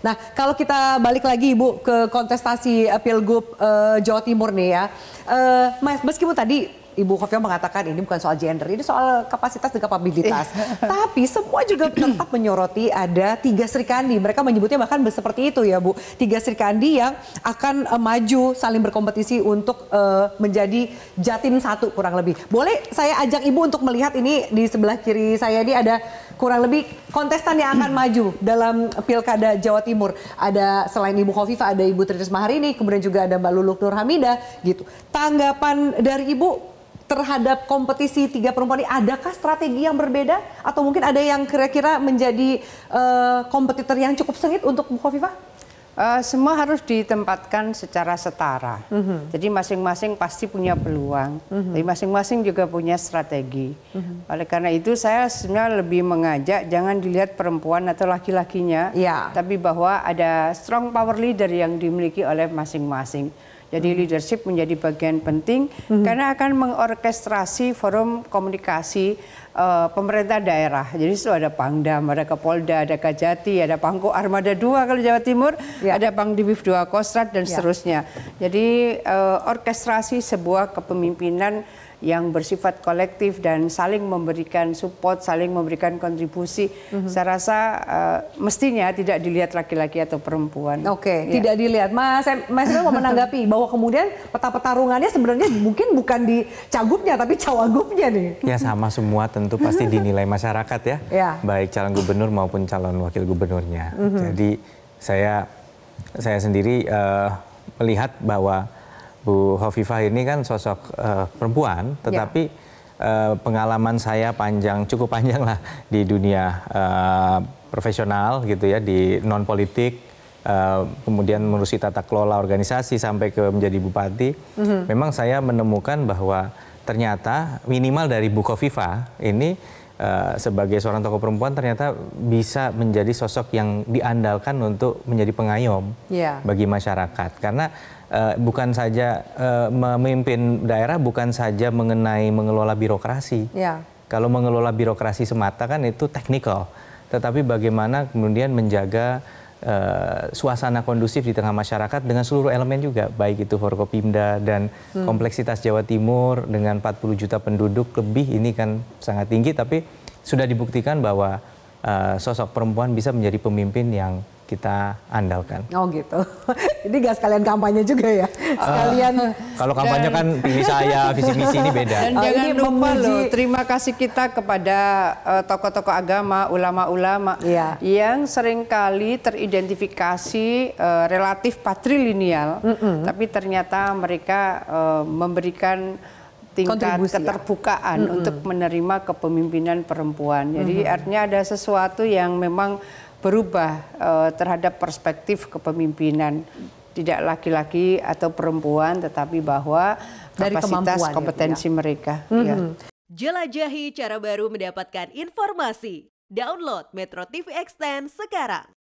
Nah, kalau kita balik lagi Ibu ke kontestasi eh, Pilgub uh, Jawa Timur nih ya. Uh, meskipun tadi Ibu Kofia mengatakan ini bukan soal gender, ini soal kapasitas dan kapabilitas. Iya. Tapi semua juga tetap menyoroti ada tiga serikandi. Mereka menyebutnya bahkan seperti itu ya Bu. Tiga serikandi yang akan uh, maju saling berkompetisi untuk uh, menjadi jatim satu kurang lebih. Boleh saya ajak Ibu untuk melihat ini di sebelah kiri saya ini ada kurang lebih kontestan yang akan maju dalam pilkada Jawa Timur. Ada selain Ibu Khofifah ada Ibu Tri Maharini, ini, kemudian juga ada Mbak Luluk Nur Hamida gitu. Tanggapan dari Ibu terhadap kompetisi tiga perempuan ini adakah strategi yang berbeda atau mungkin ada yang kira-kira menjadi uh, kompetitor yang cukup sengit untuk Bu Khofifah? uh, semua harus ditempatkan secara setara. Mm -hmm. Jadi masing-masing pasti punya peluang, mm -hmm. tapi masing-masing juga punya strategi. Mm -hmm. Oleh karena itu saya sebenarnya lebih mengajak jangan dilihat perempuan atau laki-lakinya, yeah. tapi bahwa ada strong power leader yang dimiliki oleh masing-masing. Jadi hmm. leadership menjadi bagian penting hmm karena akan mengorkestrasi forum komunikasi uh, pemerintah daerah. Jadi itu ada Pangdam, ada Kapolda, ada Kajati, ada Pangko Armada 2 kalau Jawa Timur, ya. ada Pangdibif 2 Kostrad dan ya. seterusnya. Jadi uh, orkestrasi sebuah kepemimpinan yang bersifat kolektif dan saling memberikan support, saling memberikan kontribusi. Mm -hmm. Saya rasa uh, mestinya tidak dilihat laki-laki atau perempuan. Oke, okay, ya. tidak dilihat. Mas Mas mau menanggapi bahwa kemudian peta petarungannya sebenarnya mungkin bukan di cagupnya tapi cawagupnya nih. Ya sama semua tentu pasti dinilai masyarakat ya. ya. Baik calon gubernur maupun calon wakil gubernurnya. Mm -hmm. Jadi saya saya sendiri uh, melihat bahwa Bu Hovifah ini kan sosok uh, perempuan, ya. tetapi ya. uh, pengalaman saya panjang, cukup panjang lah di dunia uh, profesional gitu ya, di non politik. Uh, kemudian mengurusi tata kelola organisasi sampai ke menjadi bupati, mm -hmm. memang saya menemukan bahwa ternyata minimal dari Bu Hovifah ini Eh, sebagai seorang tokoh perempuan ternyata bisa menjadi sosok yang diandalkan untuk menjadi pengayom yeah. bagi masyarakat karena uh, bukan saja uh, memimpin daerah bukan saja mengenai mengelola birokrasi. Yeah. Kalau mengelola birokrasi semata kan itu teknikal, tetapi bagaimana kemudian menjaga Uh, suasana kondusif di tengah masyarakat dengan seluruh elemen juga baik itu Forkopimda dan hmm. kompleksitas Jawa Timur dengan 40 juta penduduk lebih ini kan sangat tinggi tapi sudah dibuktikan bahwa uh, sosok perempuan bisa menjadi pemimpin yang kita andalkan. Oh gitu. Jadi gak sekalian kampanye juga ya? Eh, sekalian. Uh, kalau kampanye dan, kan pilih saya, visi misi ini beda. Dan oh, jangan lupa memuji. loh, terima kasih kita kepada tokoh eh, tokoh-tokoh agama, ulama-ulama yang yang seringkali teridentifikasi uh, relatif patrilineal, mm -mm. tapi ternyata mereka uh, memberikan tingkat Kontribusi, ya? keterbukaan ya? untuk menerima kepemimpinan perempuan. Jadi mm -hmm. artinya ada sesuatu yang memang berubah uh, terhadap perspektif kepemimpinan tidak laki-laki atau perempuan tetapi bahwa dari kapasitas gitu ya. kompetensi ya. mereka. Mm-hmm. Ya. Jelajahi cara baru mendapatkan informasi. Download Metro TV Extend sekarang.